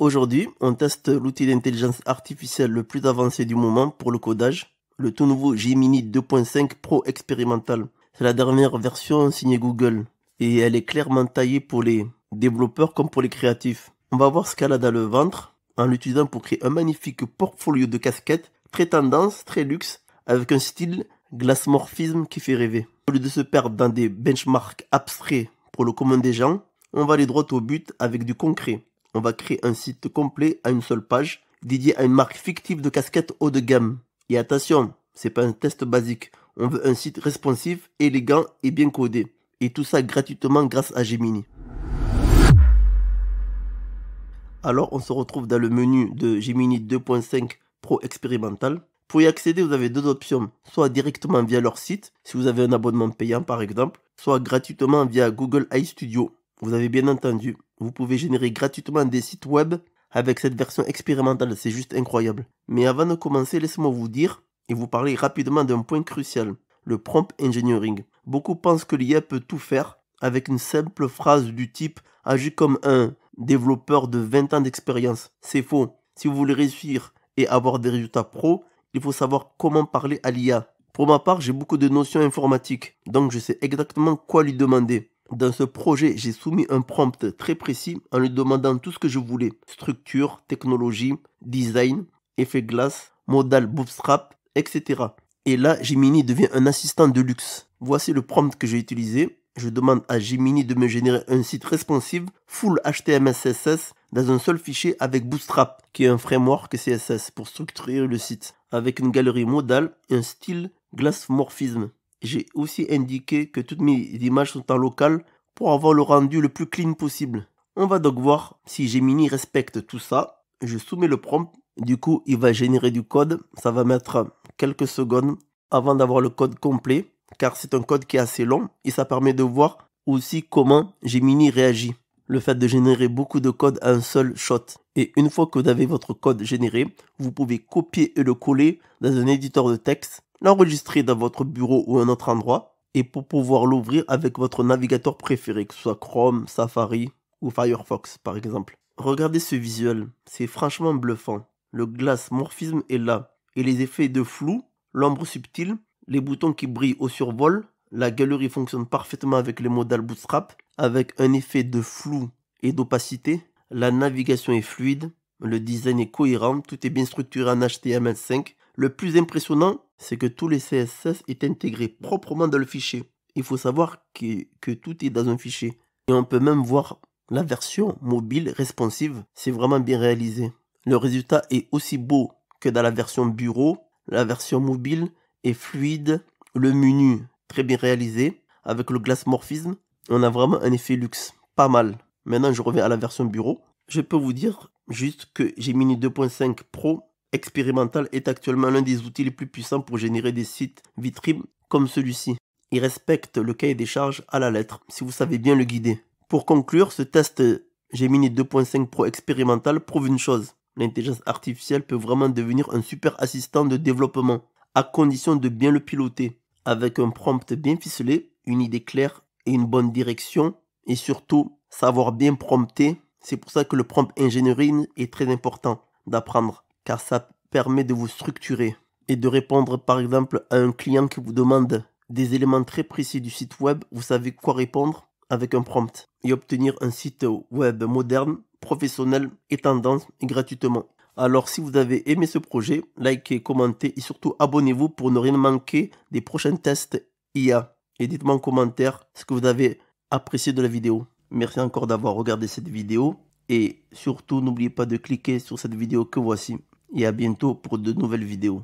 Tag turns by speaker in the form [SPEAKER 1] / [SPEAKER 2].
[SPEAKER 1] Aujourd'hui, on teste l'outil d'intelligence artificielle le plus avancé du moment pour le codage, le tout nouveau Gemini 2.5 Pro expérimental. C'est la dernière version signée Google et elle est clairement taillée pour les développeurs comme pour les créatifs. On va voir ce qu'elle a dans le ventre en l'utilisant pour créer un magnifique portfolio de casquettes très tendance, très luxe, avec un style glasmorphisme qui fait rêver. Au lieu de se perdre dans des benchmarks abstraits pour le commun des gens, on va aller droit au but avec du concret. On va créer un site complet à une seule page, dédié à une marque fictive de casquettes haut de gamme. Et attention, c'est pas un test basique. On veut un site responsif, élégant et bien codé. Et tout ça gratuitement grâce à Gemini. Alors on se retrouve dans le menu de Gemini 2.5 Pro expérimental. Pour y accéder, vous avez deux options, soit directement via leur site, si vous avez un abonnement payant par exemple, soit gratuitement via Google iStudio. Vous avez bien entendu, vous pouvez générer gratuitement des sites web avec cette version expérimentale, c'est juste incroyable. Mais avant de commencer, laissez-moi vous dire et vous parler rapidement d'un point crucial, le prompt engineering. Beaucoup pensent que l'IA peut tout faire avec une simple phrase du type agis comme un développeur de 20 ans d'expérience. C'est faux. Si vous voulez réussir et avoir des résultats pro, il faut savoir comment parler à l'IA. Pour ma part, j'ai beaucoup de notions informatiques, donc je sais exactement quoi lui demander. Dans ce projet, j'ai soumis un prompt très précis en lui demandant tout ce que je voulais. Structure, technologie, design, effet glace, modal bootstrap, etc. Et là, Gemini devient un assistant de luxe. Voici le prompt que j'ai utilisé. Je demande à Gemini de me générer un site responsive full HTML CSS dans un seul fichier avec Bootstrap, qui est un framework CSS pour structurer le site, avec une galerie modale et un style glace morphisme. J'ai aussi indiqué que toutes mes images sont en local pour avoir le rendu le plus clean possible. On va donc voir si Gemini respecte tout ça. Je soumets le prompt. Du coup, il va générer du code. Ça va mettre quelques secondes avant d'avoir le code complet, car c'est un code qui est assez long et ça permet de voir aussi comment Gemini réagit. Le fait de générer beaucoup de code à un seul shot. Et une fois que vous avez votre code généré, vous pouvez copier et le coller dans un éditeur de texte l'enregistrer dans votre bureau ou un autre endroit, et pour pouvoir l'ouvrir avec votre navigateur préféré, que ce soit Chrome, Safari ou Firefox par exemple. Regardez ce visuel, c'est franchement bluffant. Le glace morphisme est là, et les effets de flou, l'ombre subtile, les boutons qui brillent au survol, la galerie fonctionne parfaitement avec les modales Bootstrap, avec un effet de flou et d'opacité, la navigation est fluide, le design est cohérent, tout est bien structuré en HTML5. Le plus impressionnant, c'est que tous les CSS est intégré proprement dans le fichier. Il faut savoir que, tout est dans un fichier. Et on peut même voir la version mobile responsive, c'est vraiment bien réalisé. Le résultat est aussi beau que dans la version bureau. La version mobile est fluide, le menu très bien réalisé avec le morphisme. On a vraiment un effet luxe, pas mal. Maintenant, je reviens à la version bureau. Je peux vous dire juste que j'ai Mini 2.5 Pro expérimental est actuellement l'un des outils les plus puissants pour générer des sites vitrines comme celui-ci. Il respecte le cahier des charges à la lettre, si vous savez bien le guider. Pour conclure, ce test Gemini 2.5 Pro expérimental prouve une chose. L'intelligence artificielle peut vraiment devenir un super assistant de développement, à condition de bien le piloter. Avec un prompt bien ficelé, une idée claire et une bonne direction, et surtout savoir bien prompter. C'est pour ça que le prompt engineering est très important d'apprendre car ça permet de vous structurer et de répondre par exemple à un client qui vous demande des éléments très précis du site web, vous savez quoi répondre avec un prompt et obtenir un site web moderne, professionnel et tendance et gratuitement. Alors si vous avez aimé ce projet, likez, commentez et surtout abonnez-vous pour ne rien manquer des prochains tests IA. Et dites-moi en commentaire ce que vous avez apprécié de la vidéo. Merci encore d'avoir regardé cette vidéo et surtout n'oubliez pas de cliquer sur cette vidéo que voici et à bientôt pour de nouvelles vidéos.